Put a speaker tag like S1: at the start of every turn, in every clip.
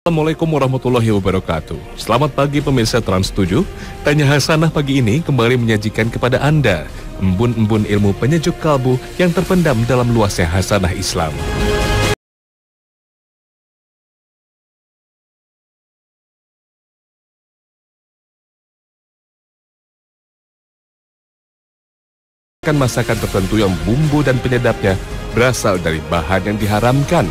S1: Assalamualaikum warahmatullahi wabarakatuh. Selamat pagi pemirsa Trans 7. Tanya Hasanah pagi ini kembali menyajikan kepada
S2: Anda embun-embun ilmu penyejuk kalbu yang terpendam dalam luasnya Hasanah Islam. Masakan tertentu yang bumbu dan penyedapnya berasal dari bahan yang
S1: diharamkan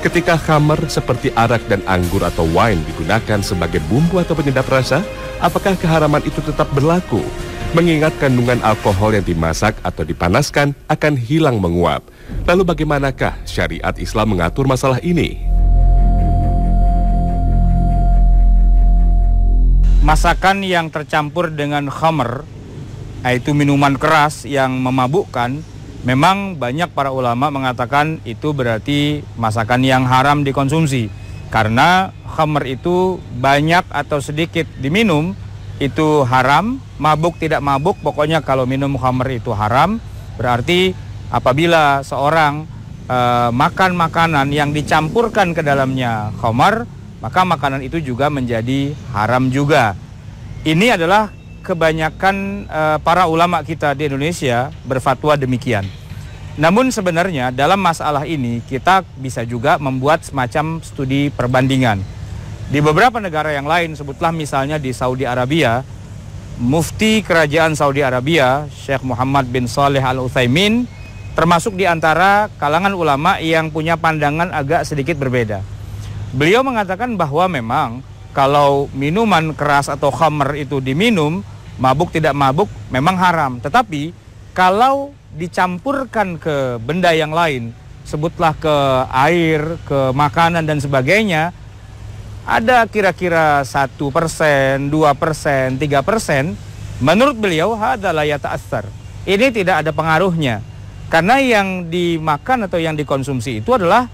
S1: Ketika hammer seperti arak dan anggur atau wine digunakan sebagai bumbu atau penyedap rasa, apakah keharaman itu tetap berlaku? Mengingat kandungan alkohol yang dimasak atau dipanaskan akan hilang menguap. Lalu bagaimanakah syariat Islam mengatur masalah ini?
S2: Masakan yang tercampur dengan khamer, yaitu minuman keras yang memabukkan, Memang banyak para ulama mengatakan itu berarti masakan yang haram dikonsumsi karena khamr itu banyak atau sedikit diminum itu haram, mabuk tidak mabuk pokoknya kalau minum khamr itu haram. Berarti apabila seorang e, makan makanan yang dicampurkan ke dalamnya khamr, maka makanan itu juga menjadi haram juga. Ini adalah kebanyakan uh, para ulama kita di Indonesia berfatwa demikian. Namun sebenarnya dalam masalah ini kita bisa juga membuat semacam studi perbandingan. Di beberapa negara yang lain, sebutlah misalnya di Saudi Arabia, Mufti Kerajaan Saudi Arabia, Syekh Muhammad bin Saleh Al Utsaimin, termasuk di antara kalangan ulama yang punya pandangan agak sedikit berbeda. Beliau mengatakan bahwa memang kalau minuman keras atau khamer itu diminum, mabuk tidak mabuk memang haram. Tetapi kalau dicampurkan ke benda yang lain, sebutlah ke air, ke makanan dan sebagainya, ada kira-kira satu persen, dua persen, tiga persen. Menurut beliau, adalah ya ta'asar. Ini tidak ada pengaruhnya. Karena yang dimakan atau yang dikonsumsi itu adalah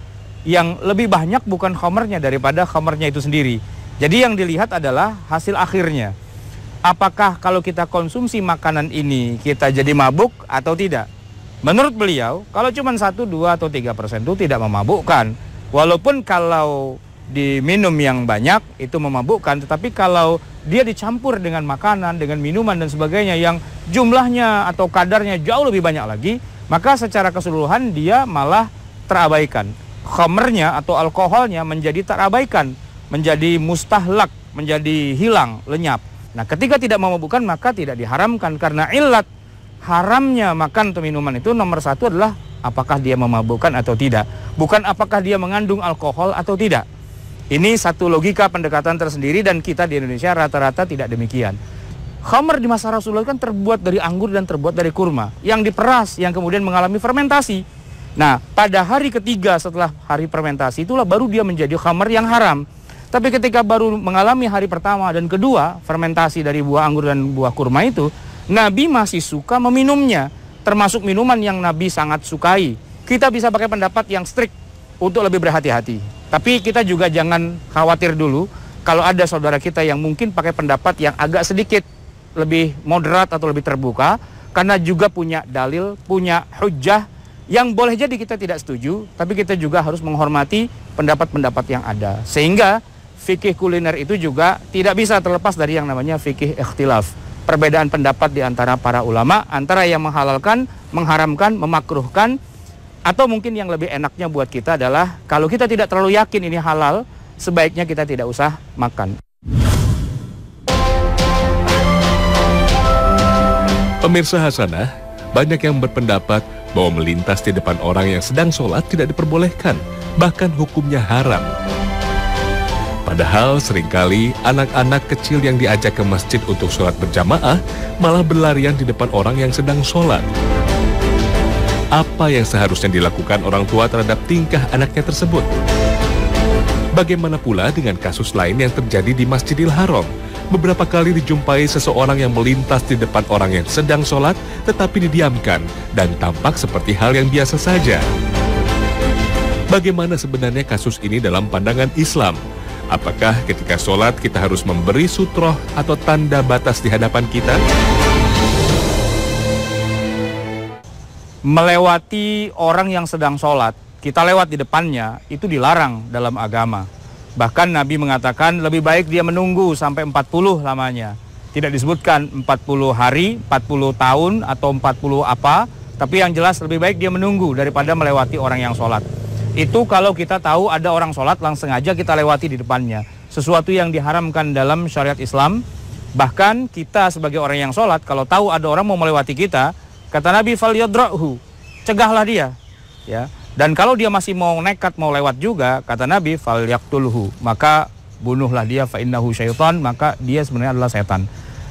S2: yang lebih banyak bukan khamernya daripada khamernya itu sendiri. Jadi yang dilihat adalah hasil akhirnya. Apakah kalau kita konsumsi makanan ini kita jadi mabuk atau tidak? Menurut beliau, kalau cuma 1, 2, atau 3 persen itu tidak memabukkan. Walaupun kalau diminum yang banyak itu memabukkan, tetapi kalau dia dicampur dengan makanan, dengan minuman dan sebagainya yang jumlahnya atau kadarnya jauh lebih banyak lagi, maka secara keseluruhan dia malah terabaikan. Khomernya atau alkoholnya menjadi terabaikan menjadi mustahlak, menjadi hilang, lenyap. Nah, ketika tidak memabukkan maka tidak diharamkan karena ilat haramnya makan atau minuman itu nomor satu adalah apakah dia memabukkan atau tidak, bukan apakah dia mengandung alkohol atau tidak. Ini satu logika pendekatan tersendiri dan kita di Indonesia rata-rata tidak demikian. Khamr di masa Rasulullah kan terbuat dari anggur dan terbuat dari kurma yang diperas yang kemudian mengalami fermentasi. Nah, pada hari ketiga setelah hari fermentasi itulah baru dia menjadi khamr yang haram. Tapi ketika baru mengalami hari pertama dan kedua fermentasi dari buah anggur dan buah kurma itu, Nabi masih suka meminumnya, termasuk minuman yang Nabi sangat sukai. Kita bisa pakai pendapat yang strict untuk lebih berhati-hati. Tapi kita juga jangan khawatir dulu kalau ada saudara kita yang mungkin pakai pendapat yang agak sedikit lebih moderat atau lebih terbuka karena juga punya dalil, punya hujah yang boleh jadi kita tidak setuju, tapi kita juga harus menghormati pendapat-pendapat yang ada. Sehingga fikih kuliner itu juga tidak bisa terlepas dari yang namanya fikih ikhtilaf. Perbedaan pendapat di antara para ulama antara yang menghalalkan, mengharamkan, memakruhkan atau mungkin yang lebih enaknya buat kita adalah kalau kita tidak terlalu yakin ini halal, sebaiknya kita tidak usah makan.
S1: Pemirsa Hasanah, banyak yang berpendapat bahwa melintas di depan orang yang sedang sholat tidak diperbolehkan, bahkan hukumnya haram. Padahal seringkali anak-anak kecil yang diajak ke masjid untuk sholat berjamaah malah berlarian di depan orang yang sedang sholat. Apa yang seharusnya dilakukan orang tua terhadap tingkah anaknya tersebut? Bagaimana pula dengan kasus lain yang terjadi di Masjidil Haram? Beberapa kali dijumpai seseorang yang melintas di depan orang yang sedang sholat tetapi didiamkan dan tampak seperti hal yang biasa saja. Bagaimana sebenarnya kasus ini dalam pandangan Islam? Apakah ketika sholat kita harus memberi sutroh atau tanda batas di hadapan kita?
S2: Melewati orang yang sedang sholat, kita lewat di depannya, itu dilarang dalam agama. Bahkan Nabi mengatakan lebih baik dia menunggu sampai 40 lamanya. Tidak disebutkan 40 hari, 40 tahun, atau 40 apa, tapi yang jelas lebih baik dia menunggu daripada melewati orang yang sholat. Itu kalau kita tahu ada orang sholat langsung aja kita lewati di depannya. Sesuatu yang diharamkan dalam syariat Islam. Bahkan kita sebagai orang yang sholat kalau tahu ada orang mau melewati kita, kata Nabi falyadra'hu, cegahlah dia. Ya. Dan kalau dia masih mau nekat mau lewat juga, kata Nabi falyaktulhu, maka bunuhlah dia fa syaitan, maka dia sebenarnya adalah setan.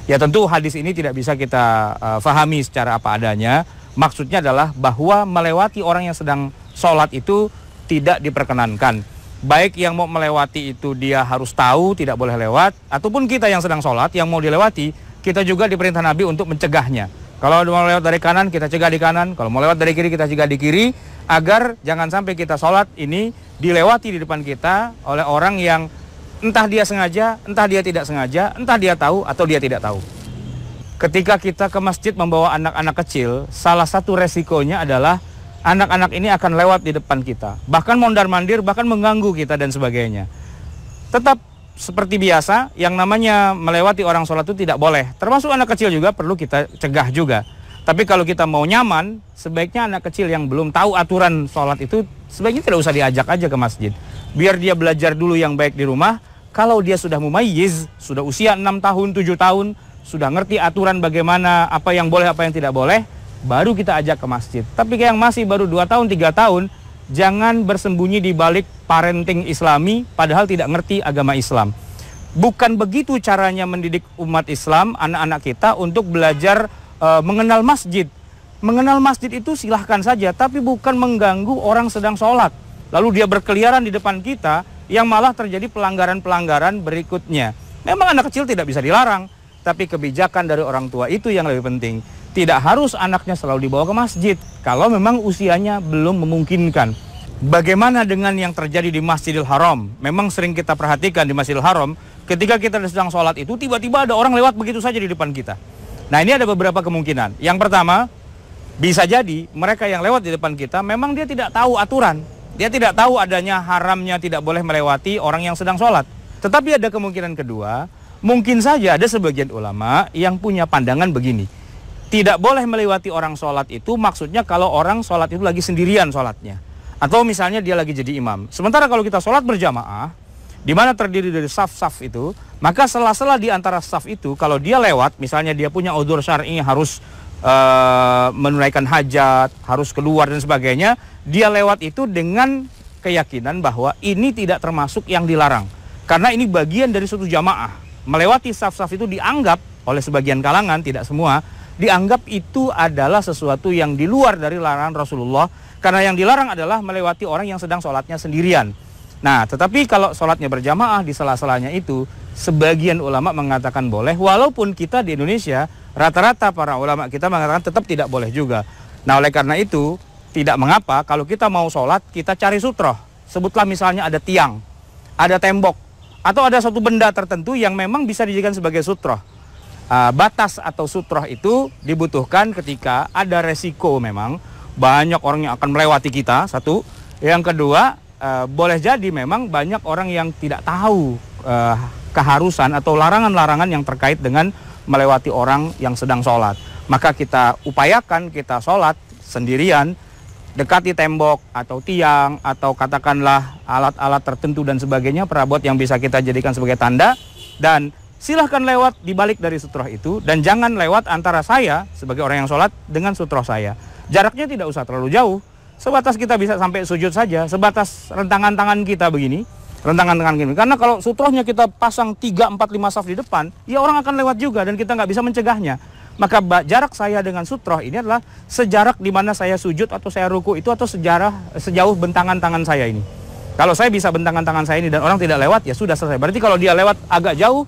S2: Ya tentu hadis ini tidak bisa kita uh, fahami secara apa adanya. Maksudnya adalah bahwa melewati orang yang sedang sholat itu tidak diperkenankan. Baik yang mau melewati itu dia harus tahu tidak boleh lewat, ataupun kita yang sedang sholat yang mau dilewati, kita juga diperintah Nabi untuk mencegahnya. Kalau mau lewat dari kanan, kita cegah di kanan. Kalau mau lewat dari kiri, kita cegah di kiri. Agar jangan sampai kita sholat ini dilewati di depan kita oleh orang yang entah dia sengaja, entah dia tidak sengaja, entah dia tahu atau dia tidak tahu. Ketika kita ke masjid membawa anak-anak kecil, salah satu resikonya adalah anak-anak ini akan lewat di depan kita. Bahkan mondar-mandir, bahkan mengganggu kita dan sebagainya. Tetap seperti biasa, yang namanya melewati orang sholat itu tidak boleh. Termasuk anak kecil juga perlu kita cegah juga. Tapi kalau kita mau nyaman, sebaiknya anak kecil yang belum tahu aturan sholat itu sebaiknya tidak usah diajak aja ke masjid. Biar dia belajar dulu yang baik di rumah. Kalau dia sudah mumayyiz, sudah usia 6 tahun, 7 tahun, sudah ngerti aturan bagaimana, apa yang boleh, apa yang tidak boleh, baru kita ajak ke masjid. Tapi yang masih baru 2 tahun, 3 tahun, jangan bersembunyi di balik parenting islami padahal tidak ngerti agama Islam. Bukan begitu caranya mendidik umat Islam, anak-anak kita untuk belajar e, mengenal masjid. Mengenal masjid itu silahkan saja, tapi bukan mengganggu orang sedang sholat. Lalu dia berkeliaran di depan kita, yang malah terjadi pelanggaran-pelanggaran berikutnya. Memang anak kecil tidak bisa dilarang, tapi kebijakan dari orang tua itu yang lebih penting tidak harus anaknya selalu dibawa ke masjid kalau memang usianya belum memungkinkan. Bagaimana dengan yang terjadi di Masjidil Haram? Memang sering kita perhatikan di Masjidil Haram, ketika kita sedang sholat itu tiba-tiba ada orang lewat begitu saja di depan kita. Nah ini ada beberapa kemungkinan. Yang pertama, bisa jadi mereka yang lewat di depan kita memang dia tidak tahu aturan. Dia tidak tahu adanya haramnya tidak boleh melewati orang yang sedang sholat. Tetapi ada kemungkinan kedua, mungkin saja ada sebagian ulama yang punya pandangan begini tidak boleh melewati orang sholat itu maksudnya kalau orang sholat itu lagi sendirian sholatnya. Atau misalnya dia lagi jadi imam. Sementara kalau kita sholat berjamaah, di mana terdiri dari saf-saf itu, maka sela-sela di antara saf itu, kalau dia lewat, misalnya dia punya udur syar'i harus uh, menunaikan hajat, harus keluar dan sebagainya, dia lewat itu dengan keyakinan bahwa ini tidak termasuk yang dilarang. Karena ini bagian dari suatu jamaah. Melewati saf-saf itu dianggap oleh sebagian kalangan, tidak semua, dianggap itu adalah sesuatu yang di luar dari larangan Rasulullah karena yang dilarang adalah melewati orang yang sedang sholatnya sendirian. Nah, tetapi kalau sholatnya berjamaah di sela-selanya itu, sebagian ulama mengatakan boleh, walaupun kita di Indonesia rata-rata para ulama kita mengatakan tetap tidak boleh juga. Nah, oleh karena itu, tidak mengapa kalau kita mau sholat, kita cari sutroh. Sebutlah misalnya ada tiang, ada tembok, atau ada suatu benda tertentu yang memang bisa dijadikan sebagai sutroh uh, batas atau sutroh itu dibutuhkan ketika ada resiko memang banyak orang yang akan melewati kita satu yang kedua uh, boleh jadi memang banyak orang yang tidak tahu uh, keharusan atau larangan-larangan yang terkait dengan melewati orang yang sedang sholat maka kita upayakan kita sholat sendirian dekati tembok atau tiang atau katakanlah alat-alat tertentu dan sebagainya perabot yang bisa kita jadikan sebagai tanda dan silahkan lewat di balik dari sutroh itu dan jangan lewat antara saya sebagai orang yang sholat dengan sutroh saya. Jaraknya tidak usah terlalu jauh, sebatas kita bisa sampai sujud saja, sebatas rentangan tangan kita begini, rentangan tangan gini. Karena kalau sutrohnya kita pasang 3, 4, 5 saf di depan, ya orang akan lewat juga dan kita nggak bisa mencegahnya. Maka jarak saya dengan sutroh ini adalah sejarak di mana saya sujud atau saya ruku itu atau sejarah sejauh bentangan tangan saya ini. Kalau saya bisa bentangan tangan saya ini dan orang tidak lewat, ya sudah selesai. Berarti kalau dia lewat agak jauh,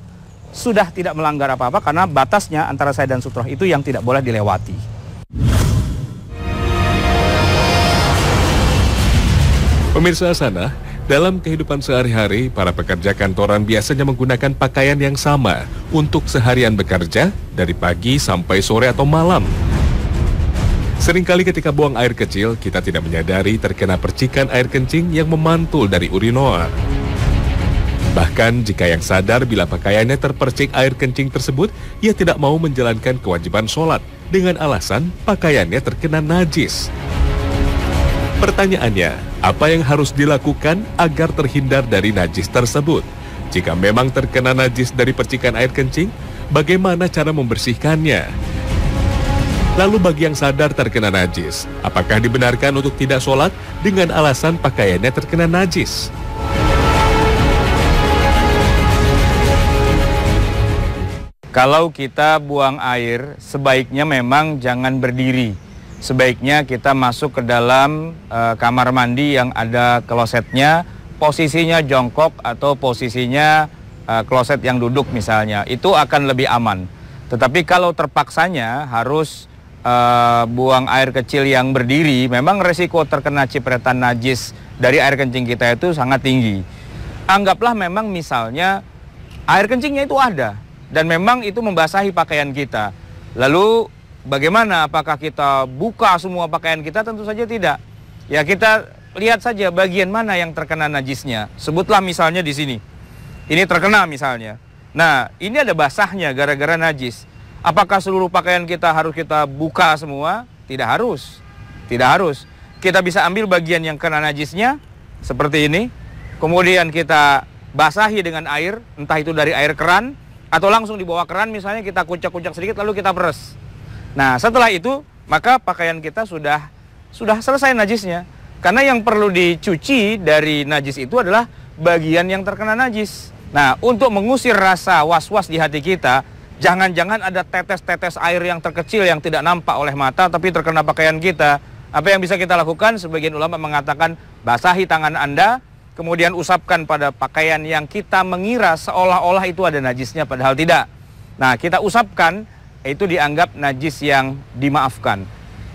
S2: sudah tidak melanggar apa-apa karena batasnya antara saya dan Sutroh itu yang tidak boleh dilewati.
S1: Pemirsa sana, dalam kehidupan sehari-hari, para pekerja kantoran biasanya menggunakan pakaian yang sama untuk seharian bekerja dari pagi sampai sore atau malam. Seringkali ketika buang air kecil, kita tidak menyadari terkena percikan air kencing yang memantul dari urinoir. Bahkan jika yang sadar bila pakaiannya terpercik air kencing tersebut, ia tidak mau menjalankan kewajiban sholat dengan alasan pakaiannya terkena najis. Pertanyaannya, apa yang harus dilakukan agar terhindar dari najis tersebut? Jika memang terkena najis dari percikan air kencing, bagaimana cara membersihkannya? Lalu bagi yang sadar terkena najis, apakah dibenarkan untuk tidak sholat dengan alasan pakaiannya terkena najis?
S2: Kalau kita buang air, sebaiknya memang jangan berdiri. Sebaiknya kita masuk ke dalam e, kamar mandi yang ada klosetnya, posisinya jongkok atau posisinya e, kloset yang duduk misalnya. Itu akan lebih aman. Tetapi kalau terpaksanya harus e, buang air kecil yang berdiri, memang resiko terkena cipretan najis dari air kencing kita itu sangat tinggi. Anggaplah memang misalnya air kencingnya itu ada, dan memang itu membasahi pakaian kita. Lalu bagaimana apakah kita buka semua pakaian kita? Tentu saja tidak. Ya kita lihat saja bagian mana yang terkena najisnya. Sebutlah misalnya di sini. Ini terkena misalnya. Nah, ini ada basahnya gara-gara najis. Apakah seluruh pakaian kita harus kita buka semua? Tidak harus. Tidak harus. Kita bisa ambil bagian yang kena najisnya seperti ini. Kemudian kita basahi dengan air, entah itu dari air keran atau langsung dibawa keran misalnya kita kuncak-kuncak sedikit lalu kita peres. Nah, setelah itu maka pakaian kita sudah sudah selesai najisnya. Karena yang perlu dicuci dari najis itu adalah bagian yang terkena najis. Nah, untuk mengusir rasa was-was di hati kita, jangan-jangan ada tetes-tetes air yang terkecil yang tidak nampak oleh mata tapi terkena pakaian kita. Apa yang bisa kita lakukan? Sebagian ulama mengatakan basahi tangan Anda, kemudian usapkan pada pakaian yang kita mengira seolah-olah itu ada najisnya padahal tidak. Nah, kita usapkan itu dianggap najis yang dimaafkan.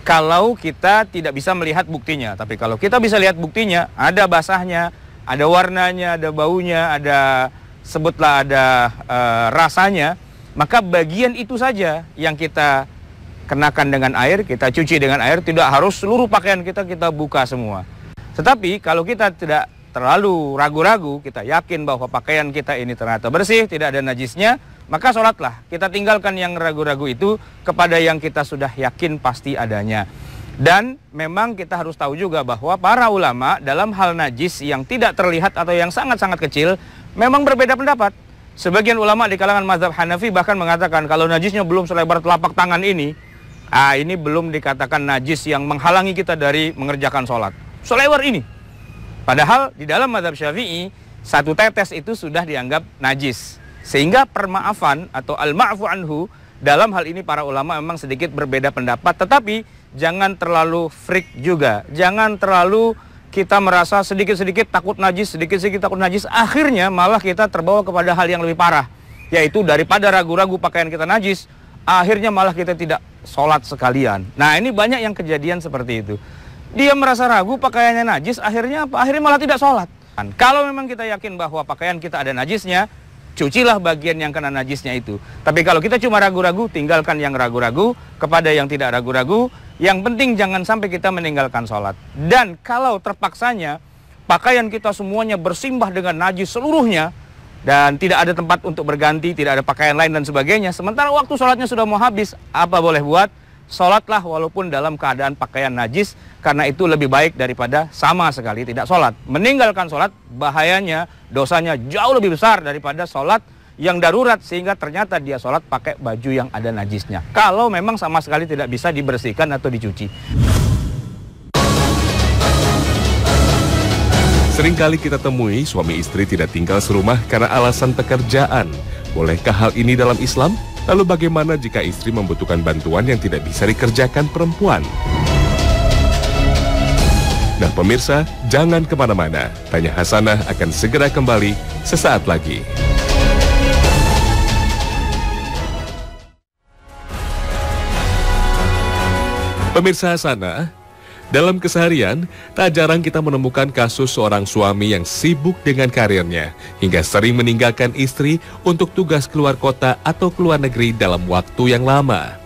S2: Kalau kita tidak bisa melihat buktinya, tapi kalau kita bisa lihat buktinya, ada basahnya, ada warnanya, ada baunya, ada sebutlah ada e, rasanya, maka bagian itu saja yang kita kenakan dengan air, kita cuci dengan air, tidak harus seluruh pakaian kita kita buka semua. Tetapi kalau kita tidak terlalu ragu-ragu, kita yakin bahwa pakaian kita ini ternyata bersih, tidak ada najisnya, maka sholatlah. Kita tinggalkan yang ragu-ragu itu kepada yang kita sudah yakin pasti adanya. Dan memang kita harus tahu juga bahwa para ulama dalam hal najis yang tidak terlihat atau yang sangat-sangat kecil memang berbeda pendapat. Sebagian ulama di kalangan mazhab Hanafi bahkan mengatakan kalau najisnya belum selebar telapak tangan ini, ah ini belum dikatakan najis yang menghalangi kita dari mengerjakan sholat. Selebar ini Padahal di dalam madhab syafi'i, satu tetes itu sudah dianggap najis. Sehingga permaafan atau al-ma'fu anhu, dalam hal ini para ulama memang sedikit berbeda pendapat. Tetapi jangan terlalu freak juga. Jangan terlalu kita merasa sedikit-sedikit takut najis, sedikit-sedikit takut najis. Akhirnya malah kita terbawa kepada hal yang lebih parah. Yaitu daripada ragu-ragu pakaian kita najis, akhirnya malah kita tidak sholat sekalian. Nah ini banyak yang kejadian seperti itu. Dia merasa ragu pakaiannya najis, akhirnya apa? Akhirnya malah tidak sholat. Kalau memang kita yakin bahwa pakaian kita ada najisnya, cucilah bagian yang kena najisnya itu. Tapi kalau kita cuma ragu-ragu, tinggalkan yang ragu-ragu kepada yang tidak ragu-ragu. Yang penting jangan sampai kita meninggalkan sholat. Dan kalau terpaksanya, pakaian kita semuanya bersimbah dengan najis seluruhnya, dan tidak ada tempat untuk berganti, tidak ada pakaian lain dan sebagainya. Sementara waktu sholatnya sudah mau habis, apa boleh buat? sholatlah walaupun dalam keadaan pakaian najis karena itu lebih baik daripada sama sekali tidak sholat. Meninggalkan sholat bahayanya, dosanya jauh lebih besar daripada sholat yang darurat sehingga ternyata dia sholat pakai baju yang ada najisnya. Kalau memang sama sekali tidak bisa dibersihkan atau dicuci.
S1: Seringkali kita temui suami istri tidak tinggal serumah karena alasan pekerjaan. Bolehkah hal ini dalam Islam? Lalu bagaimana jika istri membutuhkan bantuan yang tidak bisa dikerjakan perempuan? Nah pemirsa, jangan kemana-mana. Tanya Hasanah akan segera kembali sesaat lagi. Pemirsa Hasanah, dalam keseharian, tak jarang kita menemukan kasus seorang suami yang sibuk dengan karirnya hingga sering meninggalkan istri untuk tugas keluar kota atau keluar negeri dalam waktu yang lama.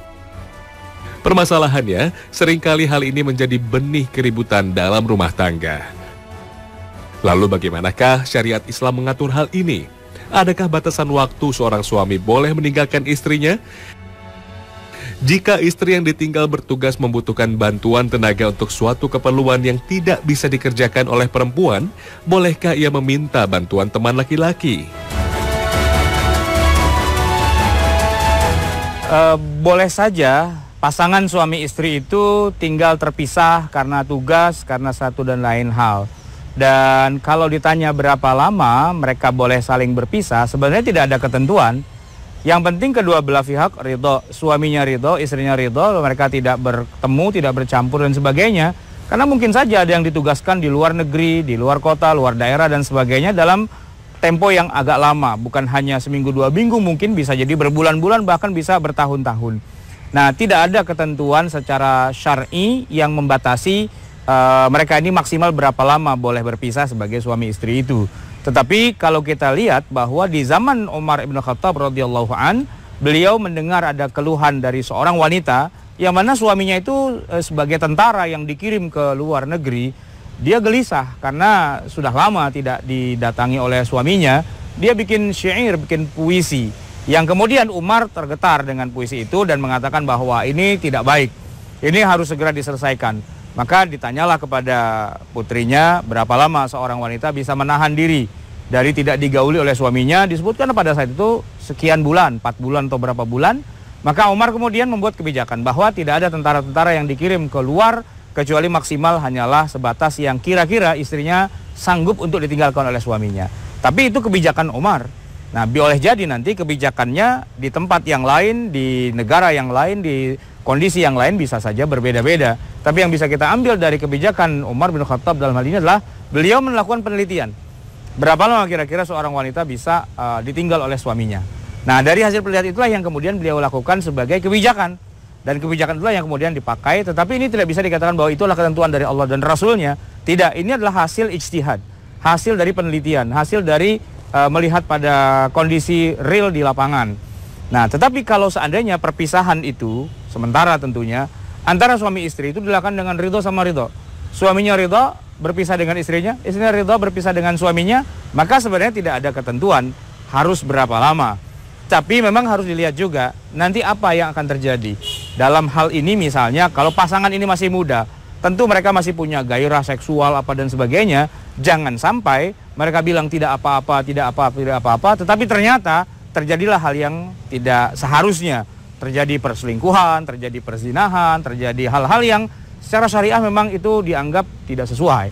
S1: Permasalahannya, seringkali hal ini menjadi benih keributan dalam rumah tangga. Lalu bagaimanakah syariat Islam mengatur hal ini? Adakah batasan waktu seorang suami boleh meninggalkan istrinya? Jika istri yang ditinggal bertugas membutuhkan bantuan tenaga untuk suatu keperluan yang tidak bisa dikerjakan oleh perempuan, bolehkah ia meminta bantuan teman laki-laki?
S2: Uh, boleh saja pasangan suami istri itu tinggal terpisah karena tugas, karena satu dan lain hal. Dan kalau ditanya berapa lama mereka boleh saling berpisah, sebenarnya tidak ada ketentuan yang penting kedua belah pihak ridho, suaminya ridho, istrinya ridho, mereka tidak bertemu, tidak bercampur dan sebagainya. Karena mungkin saja ada yang ditugaskan di luar negeri, di luar kota, luar daerah dan sebagainya dalam tempo yang agak lama, bukan hanya seminggu dua minggu mungkin bisa jadi berbulan-bulan bahkan bisa bertahun-tahun. Nah, tidak ada ketentuan secara syar'i yang membatasi uh, mereka ini maksimal berapa lama boleh berpisah sebagai suami istri itu. Tetapi kalau kita lihat bahwa di zaman Umar Ibn Khattab radhiyallahu an, beliau mendengar ada keluhan dari seorang wanita yang mana suaminya itu eh, sebagai tentara yang dikirim ke luar negeri, dia gelisah karena sudah lama tidak didatangi oleh suaminya. Dia bikin syair, bikin puisi yang kemudian Umar tergetar dengan puisi itu dan mengatakan bahwa ini tidak baik. Ini harus segera diselesaikan. Maka ditanyalah kepada putrinya berapa lama seorang wanita bisa menahan diri dari tidak digauli oleh suaminya disebutkan pada saat itu sekian bulan, 4 bulan atau berapa bulan. Maka Umar kemudian membuat kebijakan bahwa tidak ada tentara-tentara yang dikirim keluar kecuali maksimal hanyalah sebatas yang kira-kira istrinya sanggup untuk ditinggalkan oleh suaminya. Tapi itu kebijakan Umar. Nah, boleh jadi nanti kebijakannya di tempat yang lain, di negara yang lain, di kondisi yang lain bisa saja berbeda-beda. Tapi yang bisa kita ambil dari kebijakan Umar bin Khattab dalam hal ini adalah beliau melakukan penelitian. Berapa lama kira-kira seorang wanita bisa uh, ditinggal oleh suaminya? Nah, dari hasil penelitian itulah yang kemudian beliau lakukan sebagai kebijakan. Dan kebijakan itulah yang kemudian dipakai, tetapi ini tidak bisa dikatakan bahwa itulah ketentuan dari Allah dan Rasulnya. Tidak, ini adalah hasil ijtihad, hasil dari penelitian, hasil dari uh, melihat pada kondisi real di lapangan. Nah, tetapi kalau seandainya perpisahan itu, sementara tentunya, antara suami istri itu dilakukan dengan ridho sama ridho. Suaminya ridho berpisah dengan istrinya, istrinya ridho berpisah dengan suaminya, maka sebenarnya tidak ada ketentuan harus berapa lama. Tapi memang harus dilihat juga nanti apa yang akan terjadi. Dalam hal ini misalnya kalau pasangan ini masih muda, tentu mereka masih punya gairah seksual apa dan sebagainya. Jangan sampai mereka bilang tidak apa-apa, tidak apa-apa, tidak apa-apa, tetapi ternyata terjadilah hal yang tidak seharusnya terjadi perselingkuhan, terjadi perzinahan, terjadi hal-hal yang secara syariah memang itu dianggap tidak sesuai.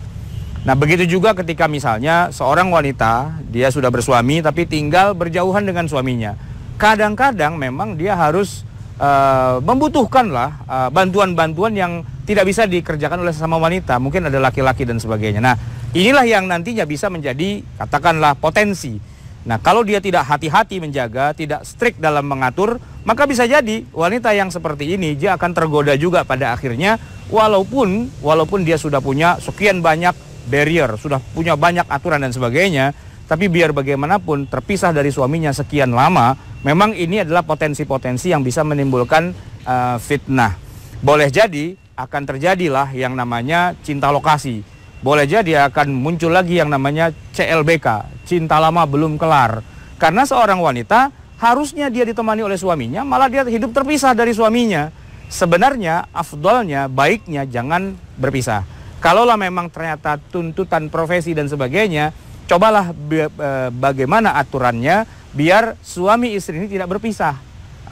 S2: Nah, begitu juga ketika misalnya seorang wanita dia sudah bersuami tapi tinggal berjauhan dengan suaminya. Kadang-kadang memang dia harus uh, membutuhkanlah bantuan eh, bantuan-bantuan yang tidak bisa dikerjakan oleh sesama wanita, mungkin ada laki-laki dan sebagainya. Nah, inilah yang nantinya bisa menjadi katakanlah potensi Nah, kalau dia tidak hati-hati menjaga, tidak strict dalam mengatur, maka bisa jadi wanita yang seperti ini dia akan tergoda juga pada akhirnya walaupun walaupun dia sudah punya sekian banyak barrier, sudah punya banyak aturan dan sebagainya, tapi biar bagaimanapun terpisah dari suaminya sekian lama, memang ini adalah potensi-potensi yang bisa menimbulkan uh, fitnah. Boleh jadi akan terjadilah yang namanya cinta lokasi boleh jadi akan muncul lagi yang namanya CLBK, cinta lama belum kelar. Karena seorang wanita harusnya dia ditemani oleh suaminya, malah dia hidup terpisah dari suaminya. Sebenarnya afdolnya, baiknya jangan berpisah. Kalaulah memang ternyata tuntutan profesi dan sebagainya, cobalah e, bagaimana aturannya biar suami istri ini tidak berpisah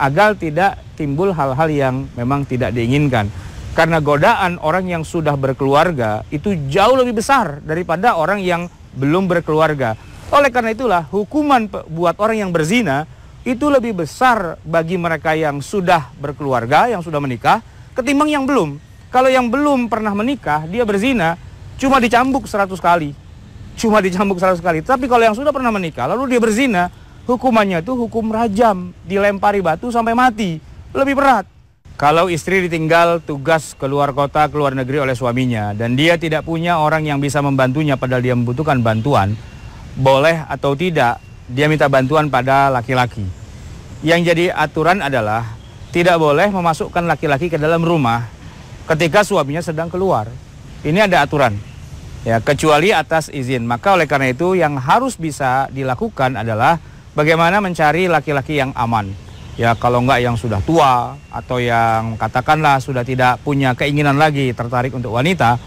S2: agar tidak timbul hal-hal yang memang tidak diinginkan. Karena godaan orang yang sudah berkeluarga itu jauh lebih besar daripada orang yang belum berkeluarga. Oleh karena itulah hukuman buat orang yang berzina itu lebih besar bagi mereka yang sudah berkeluarga, yang sudah menikah, ketimbang yang belum. Kalau yang belum pernah menikah, dia berzina cuma dicambuk 100 kali. Cuma dicambuk 100 kali. Tapi kalau yang sudah pernah menikah, lalu dia berzina, hukumannya itu hukum rajam, dilempari batu sampai mati. Lebih berat. Kalau istri ditinggal tugas keluar kota, keluar negeri oleh suaminya dan dia tidak punya orang yang bisa membantunya padahal dia membutuhkan bantuan, boleh atau tidak dia minta bantuan pada laki-laki. Yang jadi aturan adalah tidak boleh memasukkan laki-laki ke dalam rumah ketika suaminya sedang keluar. Ini ada aturan. Ya, kecuali atas izin. Maka oleh karena itu yang harus bisa dilakukan adalah bagaimana mencari laki-laki yang aman ya kalau enggak yang sudah tua atau yang katakanlah sudah tidak punya keinginan lagi tertarik untuk wanita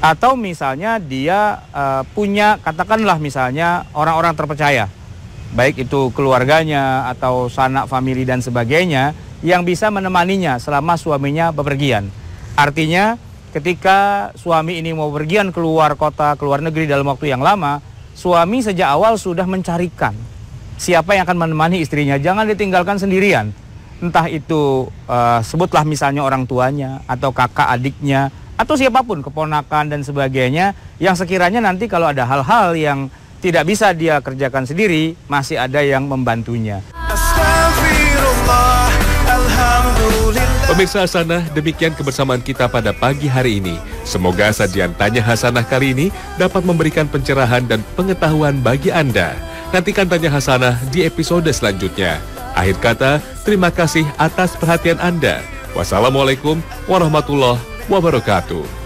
S2: atau misalnya dia uh, punya katakanlah misalnya orang-orang terpercaya baik itu keluarganya atau sanak famili dan sebagainya yang bisa menemaninya selama suaminya bepergian. Artinya ketika suami ini mau bepergian keluar kota, keluar negeri dalam waktu yang lama, suami sejak awal sudah mencarikan siapa yang akan menemani istrinya. Jangan ditinggalkan sendirian. Entah itu uh, sebutlah misalnya orang tuanya atau kakak adiknya atau siapapun keponakan dan sebagainya yang sekiranya nanti kalau ada hal-hal yang tidak bisa dia kerjakan sendiri masih ada yang membantunya. Pemirsa Hasanah, demikian kebersamaan
S1: kita pada pagi hari ini. Semoga sajian Tanya Hasanah kali ini dapat memberikan pencerahan dan pengetahuan bagi Anda. Nantikan Tanya Hasanah di episode selanjutnya. Akhir kata, terima kasih atas perhatian Anda. Wassalamualaikum warahmatullahi wabarakatuh.